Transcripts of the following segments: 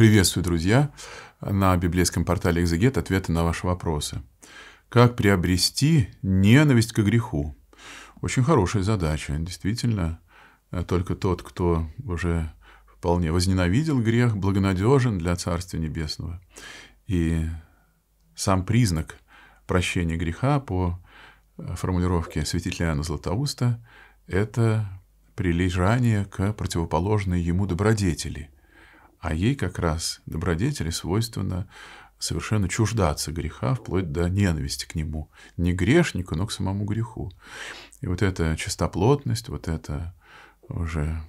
Приветствую, друзья! На библейском портале «Экзегет» ответы на ваши вопросы. Как приобрести ненависть к греху? Очень хорошая задача. Действительно, э, только тот, кто уже вполне возненавидел грех, благонадежен для Царства Небесного. И сам признак прощения греха по э, формулировке святителя Иоанна Златоуста – это прилежание к противоположной ему добродетели – а ей как раз добродетели свойственно совершенно чуждаться греха, вплоть до ненависти к нему. Не грешнику, но к самому греху. И вот эта чистоплотность, вот эта уже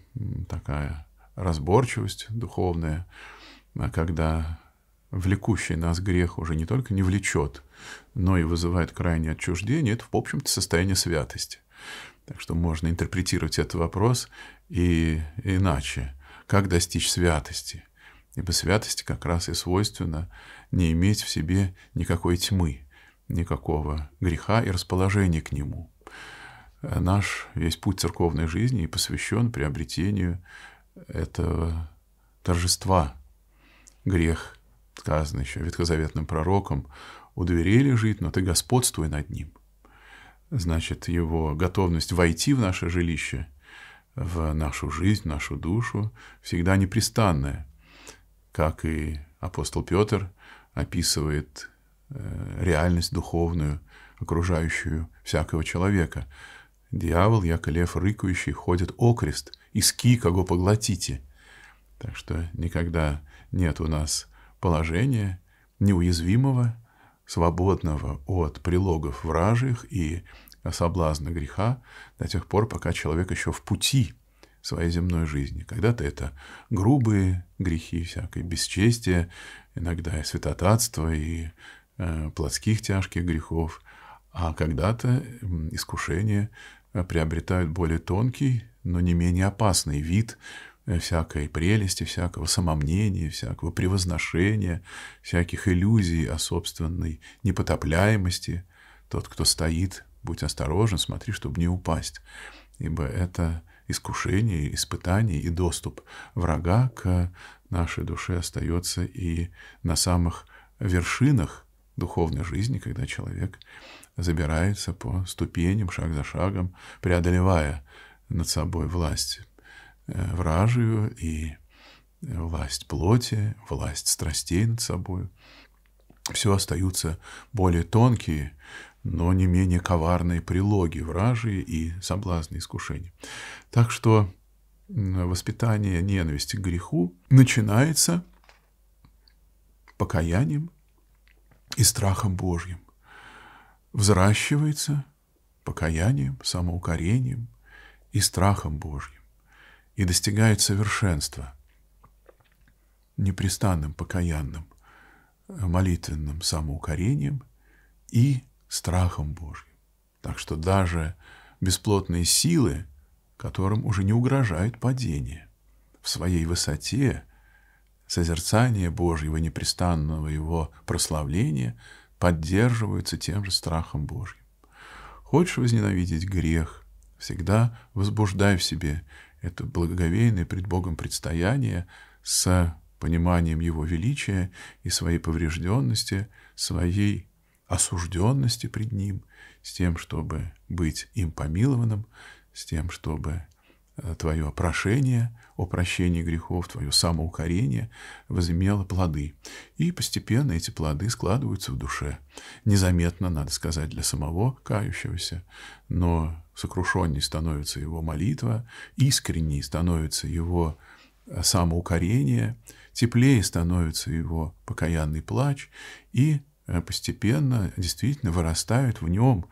такая разборчивость духовная, а когда влекущий нас грех уже не только не влечет, но и вызывает крайнее отчуждение, это, в общем-то, состояние святости. Так что можно интерпретировать этот вопрос и иначе как достичь святости. Ибо святости как раз и свойственно не иметь в себе никакой тьмы, никакого греха и расположения к нему. Наш весь путь церковной жизни и посвящен приобретению этого торжества. Грех, сказано еще ветхозаветным пророком, у дверей лежит, но ты господствуй над ним. Значит, его готовность войти в наше жилище – в нашу жизнь, в нашу душу, всегда непрестанное. Как и апостол Петр описывает э, реальность духовную, окружающую всякого человека. Дьявол, яко лев рыкающий, ходит окрест, иски, кого поглотите. Так что никогда нет у нас положения неуязвимого, свободного от прилогов вражих и соблазна греха до тех пор, пока человек еще в пути своей земной жизни. Когда-то это грубые грехи, всякое бесчестие, иногда и святотатство, и э, плотских тяжких грехов, а когда-то искушения э, приобретают более тонкий, но не менее опасный вид э, всякой прелести, всякого самомнения, всякого превозношения, всяких иллюзий о собственной непотопляемости. Тот, кто стоит Будь осторожен, смотри, чтобы не упасть, ибо это искушение, испытание и доступ врага к нашей душе остается и на самых вершинах духовной жизни, когда человек забирается по ступеням, шаг за шагом, преодолевая над собой власть э, вражию и власть плоти, власть страстей над собой, все остаются более тонкие, но не менее коварные прилоги вражии и соблазны искушения. Так что воспитание ненависти к греху начинается покаянием и страхом Божьим. Взращивается покаянием, самоукорением и страхом Божьим. И достигает совершенства непрестанным покаянным молитвенным самоукорением и страхом Божьим. Так что даже бесплотные силы, которым уже не угрожает падение, в своей высоте созерцание Божьего, непрестанного его прославления поддерживаются тем же страхом Божьим. Хочешь возненавидеть грех, всегда возбуждай в себе это благоговейное пред Богом предстояние с пониманием его величия и своей поврежденности, своей осужденности пред ним, с тем, чтобы быть им помилованным, с тем, чтобы э, твое прошение о прощении грехов, твое самоукорение возымело плоды. И постепенно эти плоды складываются в душе. Незаметно, надо сказать, для самого кающегося, но сокрушенней становится его молитва, искренней становится его самоукорение, теплее становится его покаянный плач, и э, постепенно действительно вырастают в нем,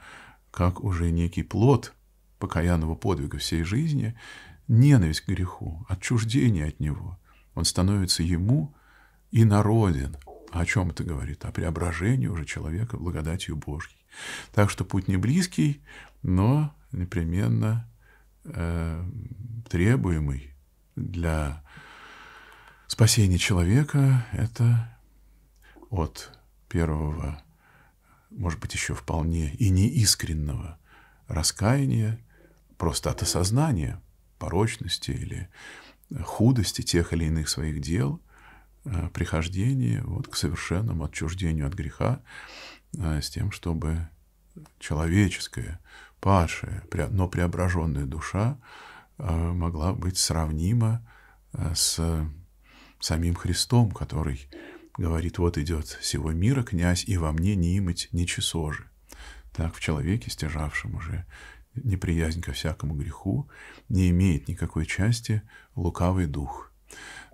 как уже некий плод покаянного подвига всей жизни, ненависть к греху, отчуждение от него. Он становится ему и народен. О чем это говорит? О преображении уже человека благодатью Божьей. Так что путь не близкий, но непременно э, требуемый для спасения человека — это от первого, может быть, еще вполне и неискренного раскаяния, просто от осознания порочности или худости тех или иных своих дел, э, прихождение вот к совершенному отчуждению от греха, э, с тем, чтобы человеческая, падшая, но преображенная душа Э, могла быть сравнима э, с э, самим Христом, который говорит, вот идет сего мира князь, и во мне не имать ни часожи. Так в человеке, стяжавшем уже неприязнь ко всякому греху, не имеет никакой части лукавый дух.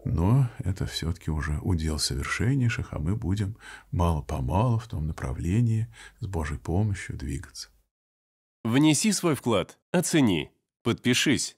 Но это все-таки уже удел совершеннейших, а мы будем мало-помалу в том направлении с Божьей помощью двигаться. Внеси свой вклад, оцени, подпишись